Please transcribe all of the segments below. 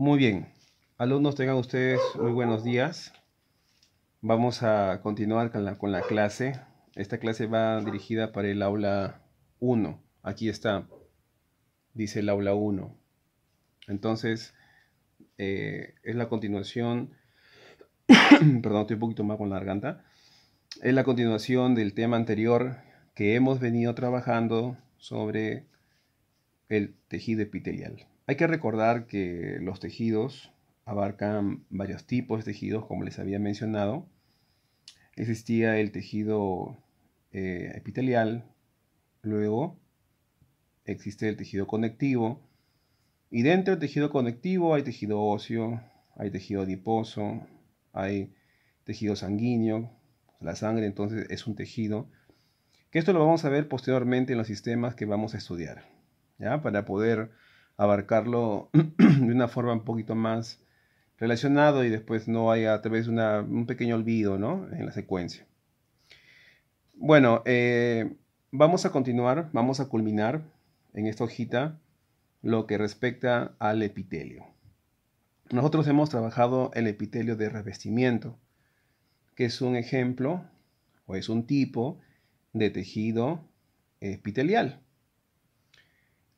Muy bien, alumnos, tengan ustedes muy buenos días. Vamos a continuar con la, clase. Esta clase va dirigida para el aula 1. Aquí está, dice el aula 1. Entonces, eh, es la continuación, perdón, estoy un poquito más con la garganta, es la continuación del tema anterior que hemos venido trabajando sobre el tejido epitelial. Hay que recordar que los tejidos abarcan varios tipos de tejidos, como les había mencionado. Existía el tejido eh, epitelial, luego existe el tejido conectivo, y dentro del tejido conectivo hay tejido óseo, hay tejido adiposo, hay tejido sanguíneo. La sangre entonces es un tejido. Que esto lo vamos a ver posteriormente en los sistemas que vamos a estudiar. ¿ya? Para poder abarcarlo de una forma un poquito más relacionado y después no haya a través una, un pequeño olvido ¿no? en la secuencia. Bueno, eh, vamos a continuar, vamos a culminar en esta hojita lo que respecta al epitelio. Nosotros hemos trabajado el epitelio de revestimiento, que es un ejemplo o es un tipo de tejido epitelial.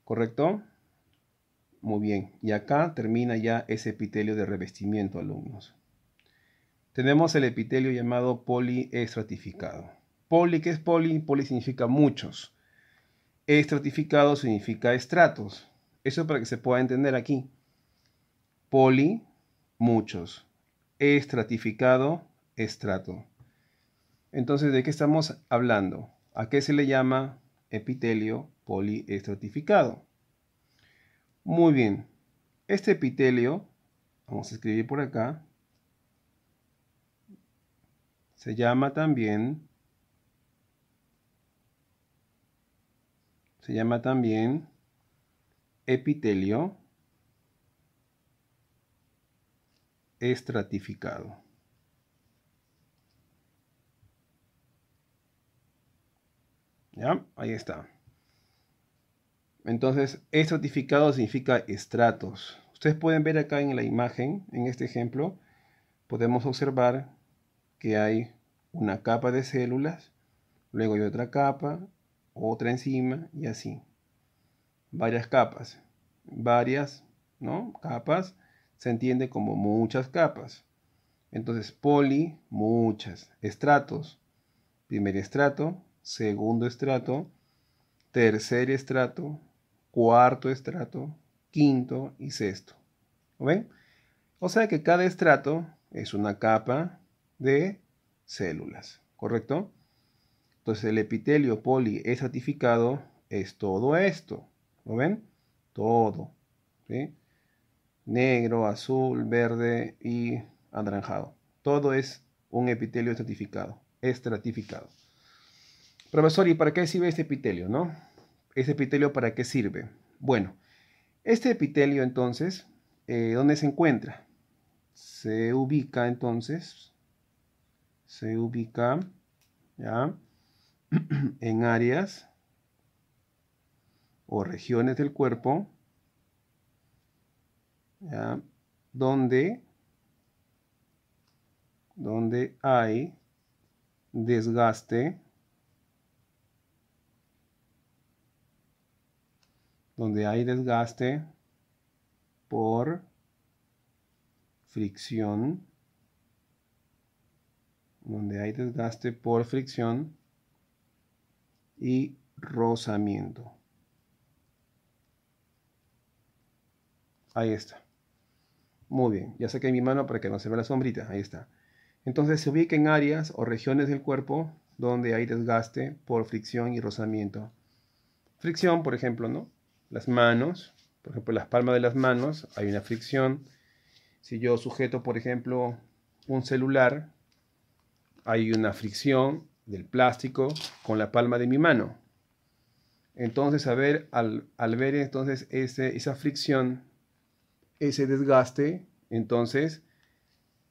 ¿Correcto? Muy bien, y acá termina ya ese epitelio de revestimiento, alumnos. Tenemos el epitelio llamado poliestratificado. Poli, ¿qué es poli? Poli significa muchos. Estratificado significa estratos. Eso para que se pueda entender aquí. Poli, muchos. Estratificado, estrato. Entonces, ¿de qué estamos hablando? ¿A qué se le llama epitelio poliestratificado? Muy bien, este epitelio, vamos a escribir por acá, se llama también, se llama también epitelio estratificado. ¿Ya? Ahí está. Entonces, estratificado significa estratos. Ustedes pueden ver acá en la imagen, en este ejemplo, podemos observar que hay una capa de células, luego hay otra capa, otra encima, y así. Varias capas, varias ¿no? capas se entiende como muchas capas. Entonces, poli, muchas, estratos. Primer estrato, segundo estrato, tercer estrato, cuarto estrato, quinto y sexto. ¿Lo ven? O sea que cada estrato es una capa de células, ¿correcto? Entonces el epitelio poliestratificado es todo esto, ¿lo ven? Todo, ¿sí? Negro, azul, verde y anaranjado. Todo es un epitelio estratificado, estratificado. Profesor, ¿y para qué sirve este epitelio, no? ¿Ese epitelio para qué sirve? Bueno, este epitelio entonces, eh, ¿dónde se encuentra? Se ubica entonces, se ubica ¿ya? en áreas o regiones del cuerpo donde donde hay desgaste donde hay desgaste por fricción, donde hay desgaste por fricción y rozamiento. Ahí está. Muy bien, ya saqué mi mano para que no se vea la sombrita, ahí está. Entonces se ubica en áreas o regiones del cuerpo donde hay desgaste por fricción y rozamiento. Fricción, por ejemplo, ¿no? las manos, por ejemplo, las palmas de las manos, hay una fricción. Si yo sujeto, por ejemplo, un celular, hay una fricción del plástico con la palma de mi mano. Entonces, al, ver entonces esa fricción, ese desgaste, entonces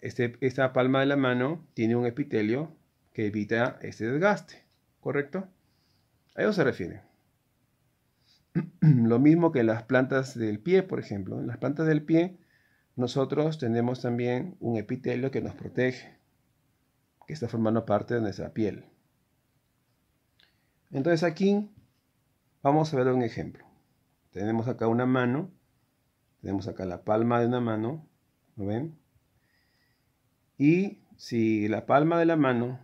este, esta palma de la mano tiene un epitelio que evita ese desgaste, ¿correcto? A eso se refiere. Lo mismo que las plantas del pie, por ejemplo. En las plantas del pie nosotros tenemos también un epitelio que nos protege, que está formando parte de nuestra piel. Entonces aquí vamos a ver un ejemplo. Tenemos acá una mano, tenemos acá la palma de una mano, ¿lo ven? Y si la palma de la mano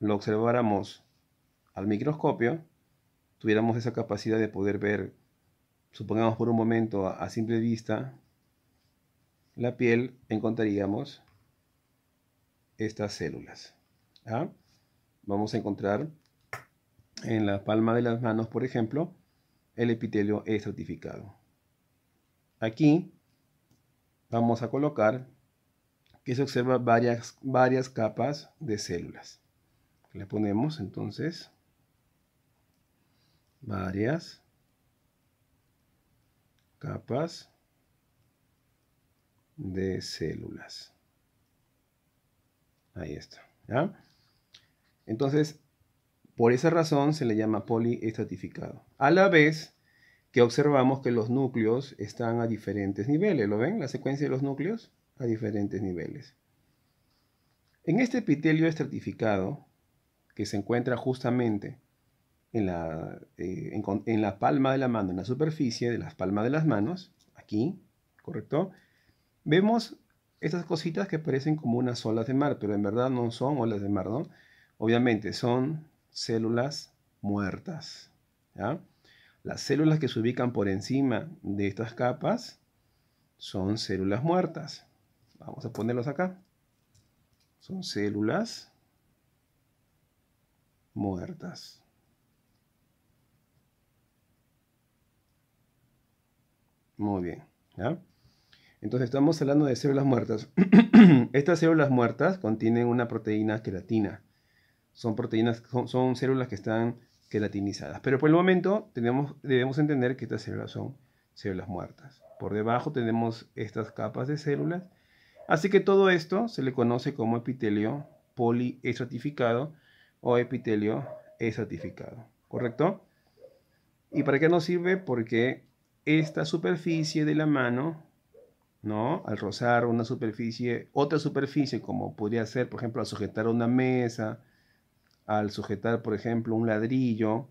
lo observáramos al microscopio, tuviéramos esa capacidad de poder ver, supongamos por un momento, a, simple vista, la piel, encontraríamos estas células. ¿ah? Vamos a encontrar en la palma de las manos, por ejemplo, el epitelio estratificado. Aquí vamos a colocar que se observa varias, varias capas de células. Le ponemos entonces varias capas de células. Ahí está. Entonces, por esa razón se le llama poliestratificado, A la vez que observamos que los núcleos están a diferentes niveles. ¿Lo ven? La secuencia de los núcleos a diferentes niveles. En este epitelio estratificado, que se encuentra justamente eh, en la, palma de la mano, en la superficie de las palmas de las manos, aquí, ¿correcto? Vemos estas cositas que parecen como unas olas de mar, pero en verdad no son olas de mar, ¿no? Obviamente son células muertas. Las células que se ubican por encima de estas capas son células muertas. Vamos a ponerlos acá. Son células muertas. Muy bien. Entonces estamos hablando de células muertas. Estas células muertas contienen una proteína queratina. Son proteínas, son, células que están queratinizadas. Pero por el momento tenemos, debemos entender que estas células son células muertas. Por debajo tenemos estas capas de células. Así que todo esto se le conoce como epitelio poliestratificado o epitelio estratificado. ¿Correcto? ¿Y para qué nos sirve? Porque esta superficie de la mano, ¿no? Al rozar una superficie, otra superficie, como podría ser, por ejemplo, al sujetar una mesa, al sujetar, por ejemplo, un ladrillo,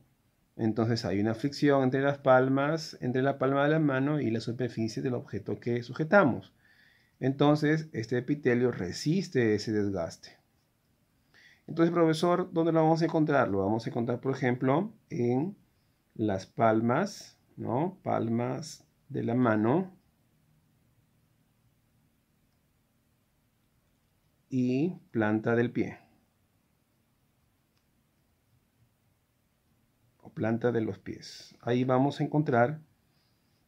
entonces hay una fricción entre las palmas, entre la palma de la mano y la superficie del objeto que sujetamos. Entonces, este epitelio resiste ese desgaste. Entonces, profesor, ¿dónde lo vamos a encontrar? Lo vamos a encontrar, por ejemplo, en las palmas ¿no? Palmas de la mano. Y planta del pie. O planta de los pies. Ahí vamos a encontrar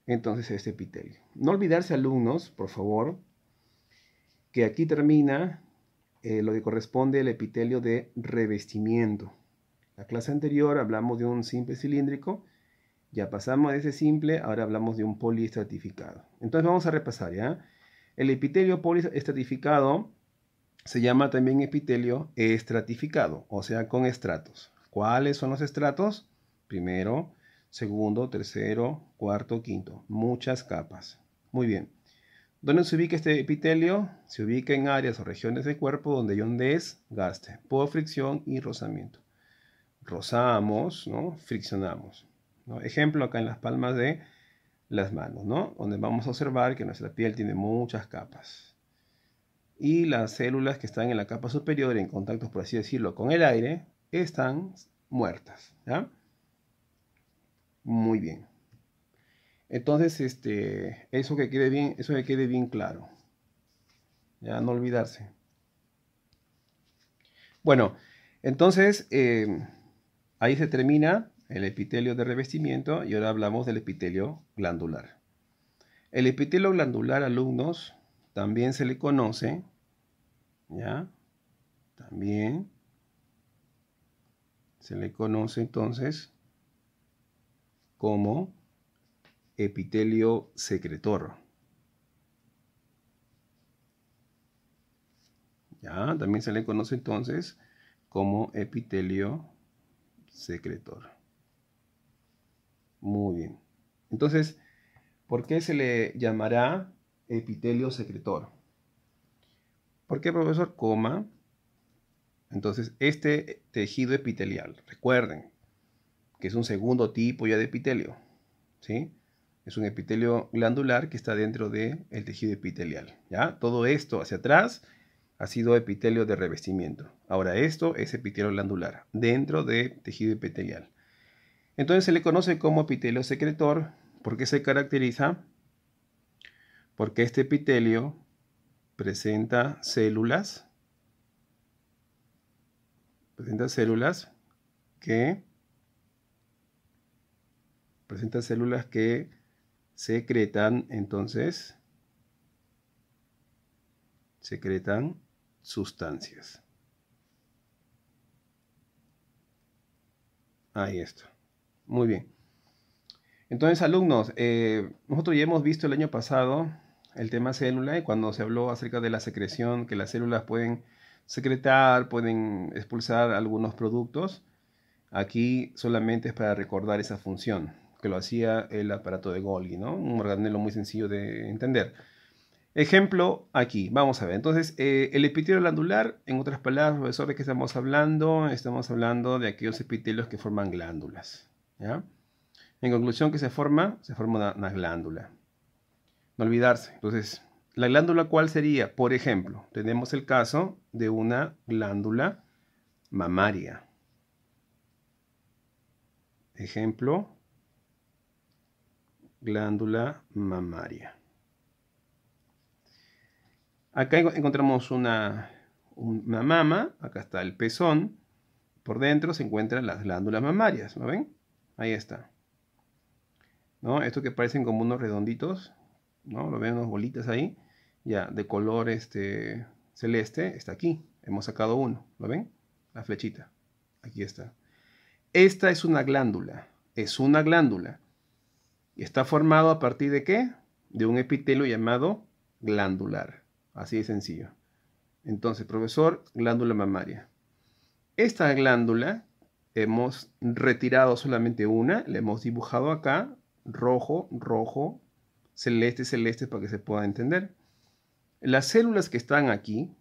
entonces este epitelio. No olvidarse alumnos, por favor, que aquí termina eh, lo que corresponde al epitelio de revestimiento. la clase anterior hablamos de un simple cilíndrico ya pasamos de ese simple, ahora hablamos de un poliestratificado. Entonces vamos a repasar, ¿ya? El epitelio poliestratificado se llama también epitelio estratificado, o sea, con estratos. ¿Cuáles son los estratos? Primero, segundo, tercero, cuarto, quinto. Muchas capas. Muy bien. ¿Dónde se ubica este epitelio? Se ubica en áreas o regiones del cuerpo donde hay un desgaste por fricción y rozamiento. Rozamos, ¿no? Friccionamos. Ejemplo acá en las palmas de las manos, ¿no? Donde vamos a observar que nuestra piel tiene muchas capas. Y las células que están en la capa superior, en contacto, por así decirlo, con el aire, están muertas, ¿ya? Muy bien. Entonces, este, eso que quede bien, eso quede bien claro. Ya no olvidarse. Bueno, entonces eh, ahí se termina el epitelio de revestimiento y ahora hablamos del epitelio glandular. El epitelio glandular, alumnos, también se le conoce, ¿ya? También se le conoce entonces como epitelio secretor. ¿Ya? También se le conoce entonces como epitelio secretor. Muy bien. Entonces, ¿por qué se le llamará epitelio secretor? ¿Por qué, profesor? Coma. Entonces, este tejido epitelial, recuerden, que es un segundo tipo ya de epitelio, ¿sí? Es un epitelio glandular que está dentro del tejido epitelial, ¿ya? Todo esto hacia atrás ha sido epitelio de revestimiento. Ahora esto es epitelio glandular, dentro del tejido epitelial. Entonces se le conoce como epitelio secretor porque se caracteriza porque este epitelio presenta células presenta células que presenta células que secretan entonces secretan sustancias. Ahí está. Muy bien. Entonces, alumnos, eh, nosotros ya hemos visto el año pasado el tema célula y cuando se habló acerca de la secreción, que las células pueden secretar, pueden expulsar algunos productos. Aquí solamente es para recordar esa función que lo hacía el aparato de Golgi, ¿no? Un organelo muy sencillo de entender. Ejemplo aquí, vamos a ver. Entonces, eh, el epitelio glandular, en otras palabras, profesor, ¿de qué estamos hablando? Estamos hablando de aquellos epitelios que forman glándulas, en conclusión, que se forma? Se forma una, glándula. No olvidarse. Entonces, ¿la glándula cuál sería? Por ejemplo, tenemos el caso de una glándula mamaria. Ejemplo, glándula mamaria. Acá encontramos una, una mama, acá está el pezón, por dentro se encuentran las glándulas mamarias, ¿no ven? Ahí está. ¿No? Esto que parecen como unos redonditos, ¿no? Lo ven unas bolitas ahí, ya, de color este celeste, está aquí. Hemos sacado uno, ¿lo ven? La flechita, aquí está. Esta es una glándula, es una glándula. Y está formado a partir de qué? De un epitelio llamado glandular. Así de sencillo. Entonces, profesor, glándula mamaria. Esta glándula hemos retirado solamente una, la hemos dibujado acá, rojo, rojo, celeste, celeste, para que se pueda entender. Las células que están aquí,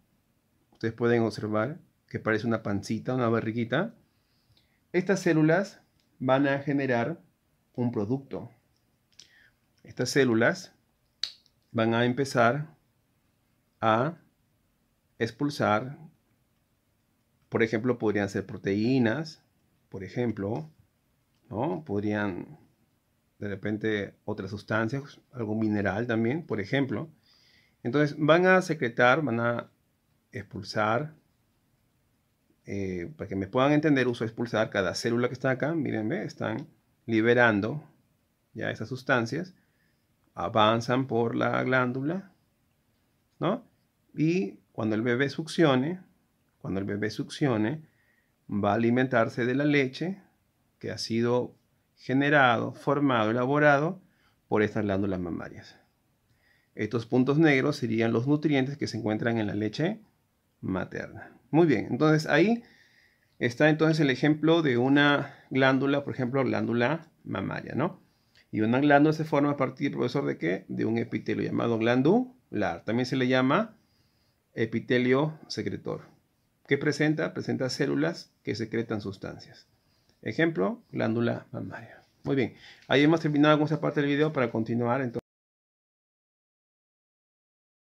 ustedes pueden observar que parece una pancita, una barriguita, estas células van a generar un producto. Estas células van a empezar a expulsar, por ejemplo, podrían ser proteínas, por ejemplo, ¿no? Podrían, de repente, otras sustancias, algún mineral también, por ejemplo. Entonces, van a secretar, van a expulsar, eh, para que me puedan entender, uso expulsar cada célula que está acá, miren, están liberando ya esas sustancias, avanzan por la glándula, ¿no? Y cuando el bebé succione, cuando el bebé succione, va a alimentarse de la leche que ha sido generado, formado, elaborado por estas glándulas mamarias. Estos puntos negros serían los nutrientes que se encuentran en la leche materna. Muy bien, entonces ahí está entonces el ejemplo de una glándula, por ejemplo, glándula mamaria, ¿no? Y una glándula se forma a partir, profesor, de qué? De un epitelio llamado glandular. También se le llama epitelio secretor. ¿Qué presenta? Presenta células que secretan sustancias. Ejemplo, glándula mamaria. Muy bien, ahí hemos terminado con esta parte del video para continuar entonces.